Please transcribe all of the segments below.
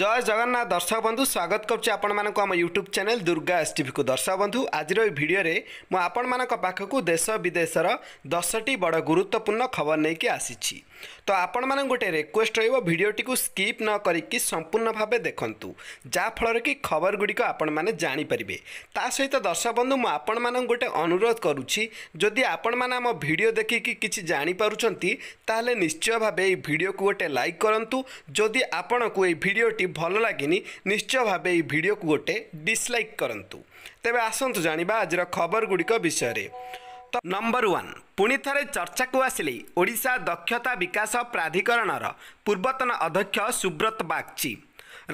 জয় জগন্নাথ দর্শক বন্ধু স্বাগত করছি আপনার আমার ইউট্ୟୁବ ଚ୍ୟାନେଲ ଦୁର୍ଗା ଏସ୍ ଟିଭିକୁ ଦର୍ଶକ ବନ୍ଧୁ ଆଜିର ଏହି ଭିଡ଼ିଓରେ ମୁଁ ଆପଣମାନଙ୍କ ପାଖକୁ ଦେଶ ବିଦେଶର ଦଶଟି ବଡ଼ ଗୁରୁତ୍ୱପୂର୍ଣ୍ଣ ଖବର ନେଇକି ଆସିଛି ତ ଆପଣମାନଙ୍କୁ ଗୋଟେ ରିକ୍ୱେଷ୍ଟ ରହିବ ଭିଡ଼ିଓଟିକୁ ସ୍କିପ୍ ନ କରିକି ସମ୍ପୂର୍ଣ୍ଣ ଭାବେ ଦେଖନ୍ତୁ ଯାହାଫଳରେ କି ଖବରଗୁଡ଼ିକ ଆପଣମାନେ ଜାଣିପାରିବେ ତା ସହିତ ଦର୍ଶକ ବନ୍ଧୁ ମୁଁ ଆପଣମାନଙ୍କୁ ଗୋଟେ ଅନୁରୋଧ କରୁଛି ଯଦି ଆପଣମାନେ ଆମ ଭିଡ଼ିଓ ଦେଖିକି କିଛି ଜାଣିପାରୁଛନ୍ତି ତାହେଲେ ନିଶ୍ଚୟ ଭାବେ ଏହି ଭିଡ଼ିଓକୁ ଗୋଟେ ଲାଇକ୍ କରନ୍ତୁ ଯଦି ଆପଣଙ୍କୁ ଏହି ଭିଡ଼ିଓଟି ଭଲ ଲାଗିନି ନିଶ୍ଚୟ ଭାବେ ଏହି ଭିଡ଼ିଓକୁ ଗୋଟେ ଡିସ୍ଲାଇକ୍ କରନ୍ତୁ ତେବେ ଆସନ୍ତୁ ଜାଣିବା ଆଜିର ଖବରଗୁଡ଼ିକ ବିଷୟରେ ତ ନମ୍ବର ୱାନ୍ ପୁଣି ଥରେ ଚର୍ଚ୍ଚାକୁ ଆସିଲେ ଓଡ଼ିଶା ଦକ୍ଷତା ବିକାଶ ପ୍ରାଧିକରଣର ପୂର୍ବତନ ଅଧ୍ୟକ୍ଷ ସୁବ୍ରତ ବାଗ୍ଚି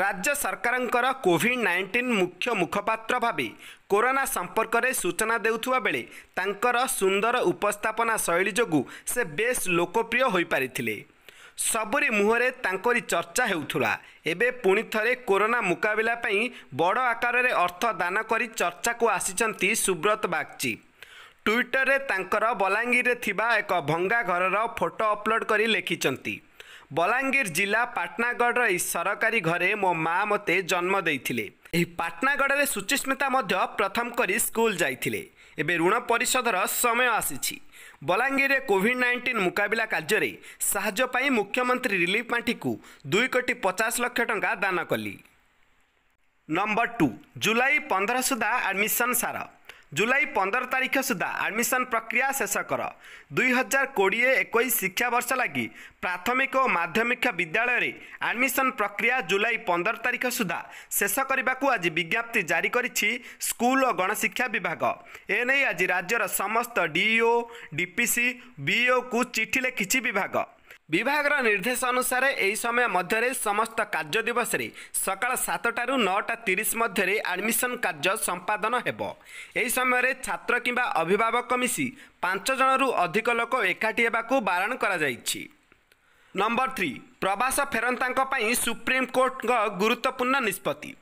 ରାଜ୍ୟ ସରକାରଙ୍କର କୋଭିଡ଼ ନାଇଣ୍ଟିନ୍ ମୁଖ୍ୟ ମୁଖପାତ୍ର ଭାବେ କରୋନା ସମ୍ପର୍କରେ ସୂଚନା ଦେଉଥିବା ବେଳେ ତାଙ୍କର ସୁନ୍ଦର ଉପସ୍ଥାପନା ଶୈଳୀ ଯୋଗୁଁ ସେ ବେଶ୍ ଲୋକପ୍ରିୟ ହୋଇପାରିଥିଲେ ସବୁରି ମୁହଁରେ ତାଙ୍କରି ଚର୍ଚ୍ଚା ହେଉଥିଲା ଏବେ ପୁଣି ଥରେ କରୋନା ମୁକାବିଲା ପାଇଁ ବଡ଼ ଆକାରରେ ଅର୍ଥ ଦାନ କରି ଚର୍ଚ୍ଚାକୁ ଆସିଛନ୍ତି ସୁବ୍ରତ ବାଗ୍ଚି ଟ୍ୱିଟରରେ ତାଙ୍କର ବଲାଙ୍ଗୀରରେ ଥିବା ଏକ ଭଙ୍ଗା ଘରର ଫଟୋ ଅପଲୋଡ଼ କରି ଲେଖିଛନ୍ତି ବଲାଙ୍ଗୀର ଜିଲ୍ଲା ପାଟନାଗଡ଼ର ଏହି ସରକାରୀ ଘରେ ମୋ ମା ମୋତେ ଜନ୍ମ ଦେଇଥିଲେ ଏହି ପାଟନାଗଡ଼ରେ ସୁଚିସ୍ମିତା ମଧ୍ୟ ପ୍ରଥମ କରି ସ୍କୁଲ ଯାଇଥିଲେ ଏବେ ଋଣ ପରିଷଦର ସମୟ ଆସିଛି ବଲାଙ୍ଗୀରରେ କୋଭିଡ୍ ନାଇଣ୍ଟିନ୍ ମୁକାବିଲା କାର୍ଯ୍ୟରେ ସାହାଯ୍ୟ ପାଇଁ ମୁଖ୍ୟମନ୍ତ୍ରୀ ରିଲିଫ୍ ପାଣ୍ଠିକୁ ଦୁଇ କୋଟି ପଚାଶ ଲକ୍ଷ ଟଙ୍କା ଦାନ କଲି ନମ୍ବର ଟୁ ଜୁଲାଇ ପନ୍ଦର ସୁଦ୍ଧା ଆଡ଼ମିସନ୍ ସାର ଜୁଲାଇ ପନ୍ଦର ତାରିଖ ସୁଦ୍ଧା ଆଡ଼ମିସନ ପ୍ରକ୍ରିୟା ଶେଷ କର ଦୁଇହଜାର କୋଡ଼ିଏ ଏକୋଇଶ ଶିକ୍ଷାବର୍ଷ ଲାଗି ପ୍ରାଥମିକ ଓ ମାଧ୍ୟମିକ ବିଦ୍ୟାଳୟରେ ଆଡ଼ମିସନ ପ୍ରକ୍ରିୟା ଜୁଲାଇ ପନ୍ଦର ତାରିଖ ସୁଦ୍ଧା ଶେଷ କରିବାକୁ ଆଜି ବିଜ୍ଞପ୍ତି ଜାରି କରିଛି ସ୍କୁଲ ଓ ଗଣଶିକ୍ଷା ବିଭାଗ ଏନେଇ ଆଜି ରାଜ୍ୟର ସମସ୍ତ ଡିଇଓ ଡିପିସି ବିଇଓକୁ ଚିଠି ଲେଖିଛି ବିଭାଗ ବିଭାଗର ନିର୍ଦ୍ଦେଶ ଅନୁସାରେ ଏହି ସମୟ ମଧ୍ୟରେ ସମସ୍ତ କାର୍ଯ୍ୟ ଦିବସରେ ସକାଳ ସାତଟାରୁ ନଅଟା ତିରିଶ ମଧ୍ୟରେ ଆଡ଼ମିସନ କାର୍ଯ୍ୟ ସମ୍ପାଦନ ହେବ ଏହି ସମୟରେ ଛାତ୍ର କିମ୍ବା ଅଭିଭାବକ ମିଶି ପାଞ୍ଚ ଜଣରୁ ଅଧିକ ଲୋକ ଏକାଠି ହେବାକୁ ବାରଣ କରାଯାଇଛି ନମ୍ବର ଥ୍ରୀ ପ୍ରବାସ ଫେରନ୍ତାଙ୍କ ପାଇଁ ସୁପ୍ରିମକୋର୍ଟଙ୍କ ଗୁରୁତ୍ୱପୂର୍ଣ୍ଣ ନିଷ୍ପତ୍ତି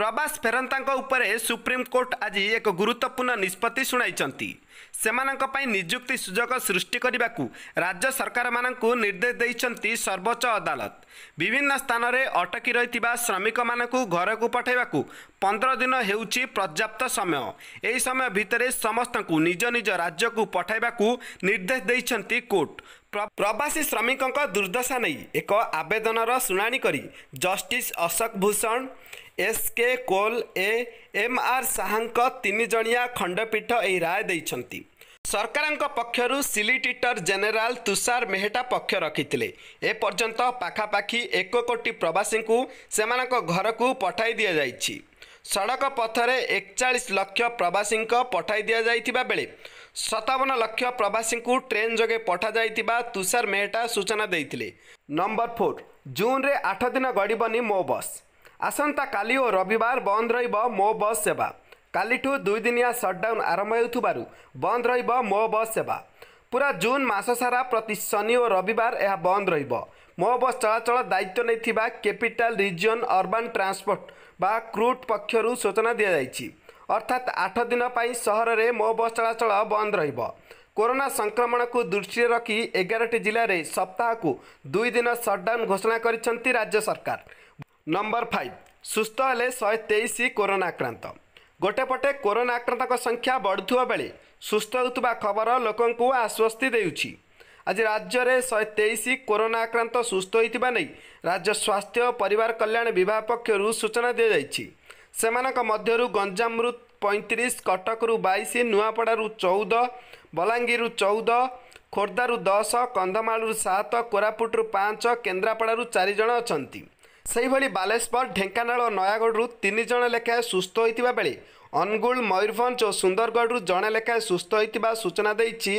ପ୍ରବାସ ଫେରନ୍ତାଙ୍କ ଉପରେ ସୁପ୍ରିମକୋର୍ଟ ଆଜି ଏକ ଗୁରୁତ୍ୱପୂର୍ଣ୍ଣ ନିଷ୍ପତ୍ତି ଶୁଣାଇଛନ୍ତି ସେମାନଙ୍କ ପାଇଁ ନିଯୁକ୍ତି ସୁଯୋଗ ସୃଷ୍ଟି କରିବାକୁ ରାଜ୍ୟ ସରକାରମାନଙ୍କୁ ନିର୍ଦ୍ଦେଶ ଦେଇଛନ୍ତି ସର୍ବୋଚ୍ଚ ଅଦାଲତ ବିଭିନ୍ନ ସ୍ଥାନରେ ଅଟକି ରହିଥିବା ଶ୍ରମିକମାନଙ୍କୁ ଘରକୁ ପଠାଇବାକୁ ପନ୍ଦର ଦିନ ହେଉଛି ପର୍ଯ୍ୟାପ୍ତ ସମୟ ଏହି ସମୟ ଭିତରେ ସମସ୍ତଙ୍କୁ ନିଜ ନିଜ ରାଜ୍ୟକୁ ପଠାଇବାକୁ ନିର୍ଦ୍ଦେଶ ଦେଇଛନ୍ତି କୋର୍ଟ ପ୍ରବାସୀ ଶ୍ରମିକଙ୍କ ଦୁର୍ଦ୍ଦଶା ନେଇ ଏକ ଆବେଦନର ଶୁଣାଣି କରି justice Ashok Bhushan S K Kaul ଏ ଏମ୍ ଆର୍ ଶାହାଙ୍କ ତିନିଜଣିଆ ଖଣ୍ଡପୀଠ ଏହି ରାୟ ଦେଇଛନ୍ତି ସରକାରଙ୍କ ପକ୍ଷରୁ ସିଲିଟିଟର ଜେନେରାଲ ତୁଷାର ମେହେଟା ପକ୍ଷ ରଖିଥିଲେ ଏପର୍ଯ୍ୟନ୍ତ ପାଖାପାଖି ଏକ କୋଟି ପ୍ରବାସୀଙ୍କୁ ସେମାନଙ୍କ ଘରକୁ ପଠାଇ ଦିଆଯାଇଛି ସଡ଼କ ପଥରେ ଏକଚାଳିଶ ଲକ୍ଷ ପ୍ରବାସୀଙ୍କ ପଠାଇ ଦିଆଯାଇଥିବା ବେଳେ ସତାବନ ଲକ୍ଷ ପ୍ରବାସୀଙ୍କୁ ଟ୍ରେନ୍ ଯୋଗେ ପଠାଯାଇଥିବା ତୁଷାର ମେହେଟା ସୂଚନା ଦେଇଥିଲେ ନମ୍ବର ଫୋର୍ ଜୁନ୍ରେ ଆଠ ଦିନ ଗଡ଼ିବନି ମୋ ବସ୍ ଆସନ୍ତାକାଲି ଓ ରବିବାର ବନ୍ଦ ରହିବ ମୋ ବସ୍ ସେବା କାଲିଠୁ ଦୁଇଦିନିଆ ସଟ୍ଡାଉନ୍ ଆରମ୍ଭ ହେଉଥିବାରୁ ବନ୍ଦ ରହିବ ମୋ ବସ୍ ସେବା ପୁରା ଜୁନ୍ ମାସ ସାରା ପ୍ରତି ଶନି ଓ ରବିବାର ଏହା ବନ୍ଦ ରହିବ ମୋ ବସ୍ ଚଳାଚଳ ଦାୟିତ୍ୱ ନେଇଥିବା କ୍ୟାପିଟାଲ୍ ରିଜିଅନ୍ ଅର୍ବାନ୍ ଟ୍ରାନ୍ସପୋର୍ଟ ବା କ୍ରୁଟ୍ ପକ୍ଷରୁ ସୂଚନା ଦିଆଯାଇଛି ଅର୍ଥାତ୍ ଆଠ ଦିନ ପାଇଁ ସହରରେ ମୋ ବସ୍ ଚଳାଚଳ ବନ୍ଦ ରହିବ କରୋନା ସଂକ୍ରମଣକୁ ଦୃଷ୍ଟିରେ ରଖି ଏଗାରଟି ଜିଲ୍ଲାରେ ସପ୍ତାହକୁ ଦୁଇ ଦିନ ସଟ୍ଡାଉନ୍ ଘୋଷଣା କରିଛନ୍ତି ରାଜ୍ୟ ସରକାର ନମ୍ବର ଫାଇଭ ସୁସ୍ଥ ହେଲେ ଶହେ ତେଇଶ କରୋନା ଆକ୍ରାନ୍ତ ଗୋଟେ ପଟେ କରୋନା ଆକ୍ରାନ୍ତଙ୍କ ସଂଖ୍ୟା ବଢ଼ୁଥିବା ବେଳେ ସୁସ୍ଥ ହେଉଥିବା ଖବର ଲୋକଙ୍କୁ ଆଶ୍ୱସ୍ତି ଦେଉଛି ଆଜି ରାଜ୍ୟରେ ଶହେ ତେଇଶ କରୋନା ଆକ୍ରାନ୍ତ ସୁସ୍ଥ ହୋଇଥିବା ନେଇ ରାଜ୍ୟ ସ୍ୱାସ୍ଥ୍ୟ ଓ ପରିବାର କଲ୍ୟାଣ ବିଭାଗ ପକ୍ଷରୁ ସୂଚନା ଦିଆଯାଇଛି ସେମାନଙ୍କ ମଧ୍ୟରୁ ଗଞ୍ଜାମରୁ ପଇଁତିରିଶ କଟକରୁ ବାଇଶ ନୂଆପଡ଼ାରୁ ଚଉଦ ବଲାଙ୍ଗୀରରୁ ଚଉଦ ଖୋର୍ଦ୍ଧାରୁ ଦଶ କନ୍ଧମାଳରୁ ସାତ କୋରାପୁଟରୁ ପାଞ୍ଚ କେନ୍ଦ୍ରାପଡ଼ାରୁ ଚାରି ଜଣ ଅଛନ୍ତି ସେହିଭଳି ବାଲେଶ୍ୱର ଢେଙ୍କାନାଳ ଓ ନୟାଗଡ଼ରୁ ତିନି ଜଣ ଲେଖାଏଁ ସୁସ୍ଥ ହୋଇଥିବା ବେଳେ ଅନୁଗୁଳ ମୟୂରଭଞ୍ଜ ଓ ସୁନ୍ଦରଗଡ଼ରୁ ଜଣେ ଲେଖାଏଁ ସୁସ୍ଥ ହୋଇଥିବା ସୂଚନା ଦେଇଛି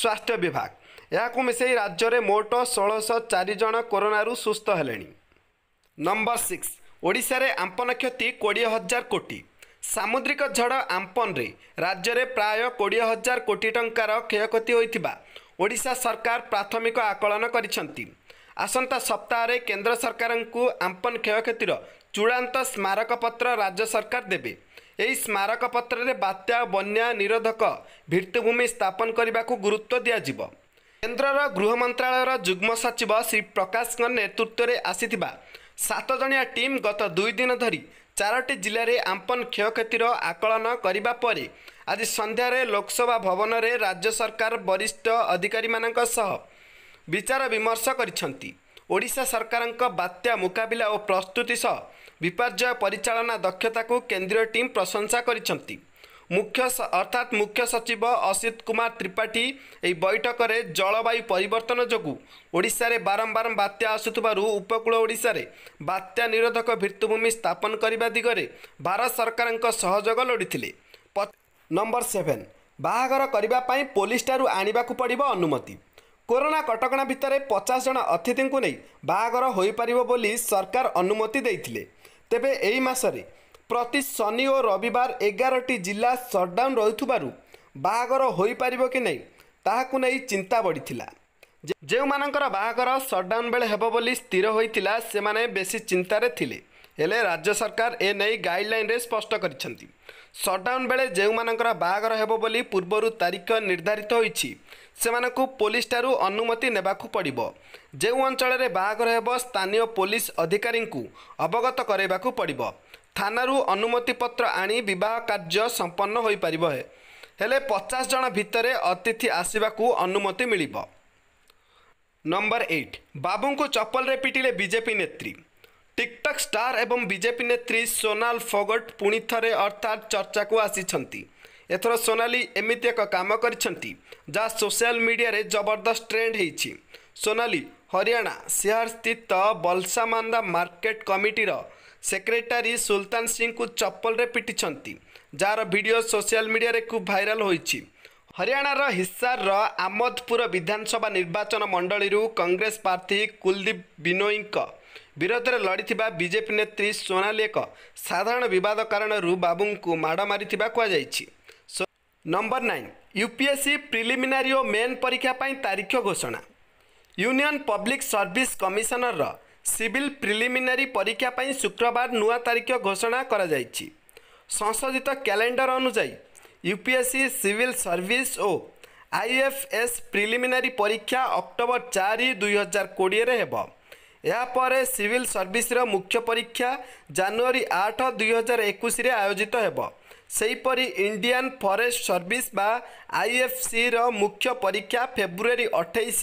ସ୍ୱାସ୍ଥ୍ୟ ବିଭାଗ ଏହାକୁ ମିଶାଇ ରାଜ୍ୟରେ ମୋଟ ଷୋହଳଶହ ଚାରି ଜଣ କରୋନାରୁ ସୁସ୍ଥ ହେଲେଣି ନମ୍ବର ସିକ୍ସ ଓଡ଼ିଶାରେ ଆମ୍ପନ କ୍ଷତି କୋଡ଼ିଏ ହଜାର କୋଟି ସାମୁଦ୍ରିକ ଝଡ଼ ଆମ୍ପନରେ ରାଜ୍ୟରେ ପ୍ରାୟ କୋଡ଼ିଏ ହଜାର କୋଟି ଟଙ୍କାର କ୍ଷୟକ୍ଷତି ହୋଇଥିବା ଓଡ଼ିଶା ସରକାର ପ୍ରାଥମିକ ଆକଳନ କରିଛନ୍ତି ଆସନ୍ତା ସପ୍ତାହରେ କେନ୍ଦ୍ର ସରକାରଙ୍କୁ ଆମ୍ପନ କ୍ଷୟକ୍ଷତିର ଚୂଡ଼ାନ୍ତ ସ୍ମାରକପତ୍ର ରାଜ୍ୟ ସରକାର ଦେବେ ଏହି ସ୍ମାରକପତ୍ରରେ ବାତ୍ୟା ବନ୍ୟା ନିରୋଧକ ଭିତ୍ତିଭୂମି ସ୍ଥାପନ କରିବାକୁ ଗୁରୁତ୍ୱ ଦିଆଯିବ କେନ୍ଦ୍ରର ଗୃହ ମନ୍ତ୍ରାଳୟର ଯୁଗ୍ମ ସଚିବ ଶ୍ରୀ ପ୍ରକାଶଙ୍କ ନେତୃତ୍ୱରେ ଆସିଥିବା ସାତଜଣିଆ ଟିମ୍ ଗତ ଦୁଇ ଦିନ ଧରି ଚାରୋଟି ଜିଲ୍ଲାରେ ଆମ୍ପନ୍ କ୍ଷୟକ୍ଷତିର ଆକଳନ କରିବା ପରେ ଆଜି ସନ୍ଧ୍ୟାରେ ଲୋକସଭା ଭବନରେ ରାଜ୍ୟ ସରକାର ବରିଷ୍ଠ ଅଧିକାରୀମାନଙ୍କ ସହ ବିଚାର କରିଛନ୍ତି ଓଡ଼ିଶା ସରକାରଙ୍କ ବାତ୍ୟା ମୁକାବିଲା ଓ ପ୍ରସ୍ତୁତି ସହ ବିପର୍ଯ୍ୟୟ ପରିଚାଳନା ଦକ୍ଷତାକୁ କେନ୍ଦ୍ରୀୟ ଟିମ୍ ପ୍ରଶଂସା କରିଛନ୍ତି ମୁଖ୍ୟ ଅର୍ଥାତ୍ ମୁଖ୍ୟ ସଚିବ ଅସିତ କୁମାର ତ୍ରିପାଠୀ ଏହି ବୈଠକରେ ଜଳବାୟୁ ପରିବର୍ତ୍ତନ ଯୋଗୁଁ ଓଡ଼ିଶାରେ ବାରମ୍ବାର ବାତ୍ୟା ଆସୁଥିବାରୁ ଉପକୂଳ ଓଡ଼ିଶାରେ ବାତ୍ୟା ନିରୋଧକ ଭିତ୍ତିଭୂମି ସ୍ଥାପନ କରିବା ଦିଗରେ ଭାରତ ସରକାରଙ୍କ ସହଯୋଗ ଲୋଡ଼ିଥିଲେ ନମ୍ବର ସେଭେନ୍ ବାହାଘର କରିବା ପାଇଁ ପୋଲିସଠାରୁ ଆଣିବାକୁ ପଡ଼ିବ ଅନୁମତି କରୋନା କଟକଣା ଭିତରେ ପଚାଶ ଜଣ ଅତିଥିଙ୍କୁ ନେଇ ବାହାଘର ହୋଇପାରିବ ବୋଲି ସରକାର ଅନୁମତି ଦେଇଥିଲେ ତେବେ ଏହି ମାସରେ ପ୍ରତି ଶନି ଓ ରବିବାର ଏଗାରଟି ଜିଲ୍ଲା ସଟ୍ଡାଉନ୍ ରହୁଥିବାରୁ ବାହାଘର ହୋଇପାରିବ କି ନାହିଁ ତାହାକୁ ନେଇ ଚିନ୍ତା ବଢ଼ିଥିଲା ଯେଉଁମାନଙ୍କର ବାହାଘର ସଟ୍ଡାଉନ୍ ବେଳେ ହେବ ବୋଲି ସ୍ଥିର ହୋଇଥିଲା ସେମାନେ ବେଶୀ ଚିନ୍ତାରେ ଥିଲେ ହେଲେ ରାଜ୍ୟ ସରକାର ଏ ନେଇ ଗାଇଡ଼ଲାଇନ୍ରେ ସ୍ପଷ୍ଟ କରିଛନ୍ତି ସଟ୍ଡାଉନ୍ ବେଳେ ଯେଉଁମାନଙ୍କର ବାହାଘର ହେବ ବୋଲି ପୂର୍ବରୁ ତାରିଖ ନିର୍ଦ୍ଧାରିତ ହୋଇଛି ସେମାନଙ୍କୁ ପୋଲିସଠାରୁ ଅନୁମତି ନେବାକୁ ପଡ଼ିବ ଯେଉଁ ଅଞ୍ଚଳରେ ବାହାଘର ହେବ ସ୍ଥାନୀୟ ପୋଲିସ ଅଧିକାରୀଙ୍କୁ ଅବଗତ କରାଇବାକୁ ପଡ଼ିବ ଥାନାରୁ ଅନୁମତି ପତ୍ର ଆଣି ବିବାହ କାର୍ଯ୍ୟ ସମ୍ପନ୍ନ ହୋଇପାରିବ ହେଲେ ପଚାଶ ଜଣ ଭିତରେ ଅତିଥି ଆସିବାକୁ ଅନୁମତି ମିଳିବ ନମ୍ବର ଏଇଟ୍ ବାବୁଙ୍କୁ ଚପଲରେ ପିଟିଲେ ବିଜେପି ନେତ୍ରୀ ଟିକଟକ୍ ଷ୍ଟାର୍ ଏବଂ ବିଜେପି ନେତ୍ରୀ ସୋନାଲ ଫୋଗଟ ପୁଣି ଥରେ ଅର୍ଥାତ୍ ଚର୍ଚ୍ଚାକୁ ଆସିଛନ୍ତି ଏଥର ସୋନାଲି ଏମିତି ଏକ କାମ କରିଛନ୍ତି ଯାହା ସୋସିଆଲ ମିଡ଼ିଆରେ ଜବରଦସ୍ତ ଟ୍ରେଣ୍ଡ ହୋଇଛି ସୋନାଲି ହରିୟାଣା ସିହାର ସ୍ଥିତ ବଲସାମାନ୍ଦା ମାର୍କେଟ କମିଟିର ସେକ୍ରେଟାରୀ ସୁଲତାନ ସିଂଙ୍କୁ ଚପଲରେ ପିଟିଛନ୍ତି ଯାହାର ଭିଡ଼ିଓ ସୋସିଆଲ ମିଡ଼ିଆରେ ଖୁବ୍ ଭାଇରାଲ ହୋଇଛି ହରିୟାଣାର ହିସାରର ଆମୋଦପୁର ବିଧାନସଭା ନିର୍ବାଚନ ମଣ୍ଡଳୀରୁ କଂଗ୍ରେସ ପ୍ରାର୍ଥୀ କୁଲଦୀପ ବିନୋଇଙ୍କ ବିରୋଧରେ ଲଢ଼ିଥିବା ବିଜେପି ନେତ୍ରୀ ସୋନାଲି ଏକ ସାଧାରଣ ବିବାଦ କାରଣରୁ ବାବୁଙ୍କୁ ମାଡ଼ ମାରିଥିବା କୁହାଯାଇଛି ନମ୍ବର ନାଇନ୍ ୟୁପିଏସ୍ସି ପ୍ରିଲିମିନାରୀ ଓ ମେନ୍ ପରୀକ୍ଷା ପାଇଁ ତାରିଖ ଘୋଷଣା ୟୁନିଅନ୍ ପବ୍ଲିକ୍ ସର୍ଭିସ୍ କମିଶନର সিভিল প্রিলিমিনারি পরীক্ষা পাই শুক্রবার নূয়া তারিখ ঘোষণা করা যাইছি সংশোধিত ক্যালেন্ডর অনুযায়ী ইউপিএসসি সিভিল সর্ভিস ও আইএফএস প্রিলিমিনারি পরীক্ষা অক্টোবর চারি দুই হাজার কোড়িয়ে ହେବ ଏହାପରେ ସିଭିଲ୍ ସର୍ଭିସର ମୁଖ୍ୟ ପରୀକ୍ଷା ଜାନୁଆରୀ ଆଠ ଦୁଇହଜାର ଏକୋଇଶରେ ଆୟୋଜିତ ହେବ ସେହିପରି ଇଣ୍ଡିଆନ୍ ଫରେଷ୍ଟ ସର୍ଭିସ୍ ବା ଆଇଏଫ୍ସିର ମୁଖ୍ୟ ପରୀକ୍ଷା ଫେବୃଆରୀ ଅଠେଇଶ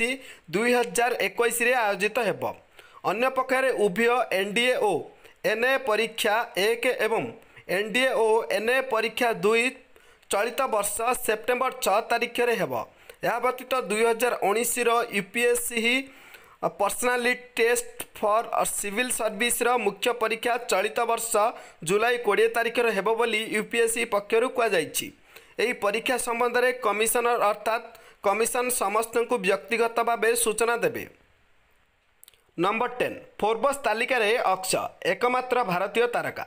ଦୁଇହଜାର ଏକୋଇଶରେ ଆୟୋଜିତ ହେବ ଅନ୍ୟପକ୍ଷରେ ଉଭୟ ଏନ୍ଡିଏ ଓ ଏନ୍ଏ ପରୀକ୍ଷା ଏକ ଏବଂ ଏନ୍ଡିଏ ଓ ଏନ୍ଏ ପରୀକ୍ଷା ଦୁଇ ଚଳିତ ବର୍ଷ ସେପ୍ଟେମ୍ବର ଛଅ ତାରିଖରେ ହେବ ଏହା ବ୍ୟତୀତ ଦୁଇହଜାର ଉଣେଇଶର ୟୁ ପି ଏସ୍ ସି ହିଁ ପର୍ସନାଲି ଟେଷ୍ଟ ଫର୍ ସିଭିଲ୍ ସର୍ଭିସର ମୁଖ୍ୟ ପରୀକ୍ଷା ଚଳିତ ବର୍ଷ ଜୁଲାଇ କୋଡ଼ିଏ ତାରିଖରେ ହେବ ବୋଲି ୟୁ ପି ଏସ୍ ସି ପକ୍ଷରୁ କୁହାଯାଇଛି ଏହି ପରୀକ୍ଷା ସମ୍ବନ୍ଧରେ କମିଶନର ଅର୍ଥାତ୍ କମିଶନ ସମସ୍ତଙ୍କୁ ବ୍ୟକ୍ତିଗତ ଭାବେ ସୂଚନା ଦେବେ নম্বর টেন ফোর্বস তালিকায় অক্ষ একমাত্র ভারতীয় তারকা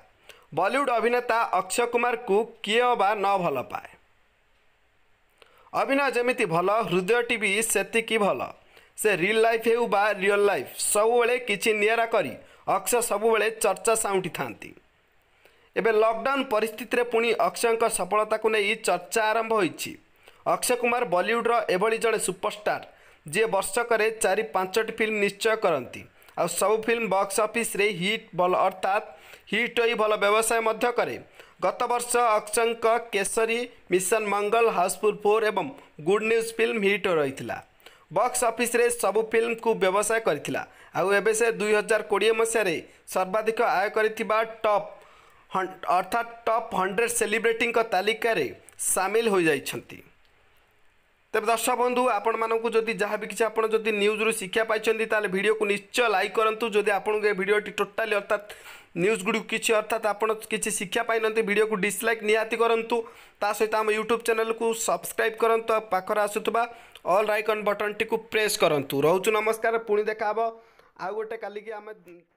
বলিউড অভিনেতা অক্ষয় কুমারকু কিয়ে অবা ন ভাল পায় অভিনয় যেমিতি ভাল হৃদয়টি বি সেতিকি ভাল সে রিল লাইফ হেউ বা রিয়েল লাইফ সবুলে কিছু নিয়ারা করি অক্ষয় সবুলে চর্চা সাউটি থাকে এবে লকডাউন পরিস্থিতিরে পুঁ অক্ষয়ঙ্ক সফলতাকে নিয়ে চর্চা আরম্ভ হয়েছে অক্ষয় কুমার বলিউডর এভাবে জনে সুপরষ্টার जि वर्षक चारि पाँच टी फिल्म निश्चय गरी आ सब फिल्म बक्स रे हिट बल अर्थात हिट हु भए व्यवसाय क्या गत वर्ष अक्षयको Kesari mission Mangal housefull four एवं गुड न्यूज फिल्म हिट रहिला बक्स सब फिल्म फिल्मको व्यवसाय गरि दुई हजार कि मसे सर्वाधिक आय गरि ट अर्थात् टप हन्ड्रेड सेलब्रिटी तालिक साम ତେବେ ଦର୍ଶକ ବନ୍ଧୁ ଆପଣମାନଙ୍କୁ ଯଦି ଯାହା ବି କିଛି ଆପଣ ଯଦି ନ୍ୟୁଜ୍ରୁ ଶିକ୍ଷା ପାଇଛନ୍ତି ତାହେଲେ ଭିଡ଼ିଓକୁ ନିଶ୍ଚୟ ଲାଇକ୍ କରନ୍ତୁ ଯଦି ଆପଣଙ୍କୁ ଏ ଭିଡ଼ିଓଟି ଟୋଟାଲି ଅର୍ଥାତ୍ ନ୍ୟୁଜ୍ ଗୁଡ଼ିକୁ କିଛି ଅର୍ଥାତ୍ ଆପଣ କିଛି ଶିକ୍ଷା ପାଇନାହାନ୍ତି ଭିଡ଼ିଓକୁ ଡିସ୍ଲାଇକ୍ ନିହାତି କରନ୍ତୁ ତା ସହିତ ଆମ ୟୁଟ୍ୟୁବ୍ ଚ୍ୟାନେଲ୍କୁ ସବସ୍କ୍ରାଇବ୍ କରନ୍ତୁ ଆଉ ପାଖରେ ଆସୁଥିବା ଅଲ୍ ଆଇକନ୍ ବଟନ୍ଟିକୁ ପ୍ରେସ୍ କରନ୍ତୁ ରହୁଛୁ ନମସ୍କାର ପୁଣି ଦେଖା ହେବ ଆଉ ଗୋଟେ କାଲିକି ଆମେ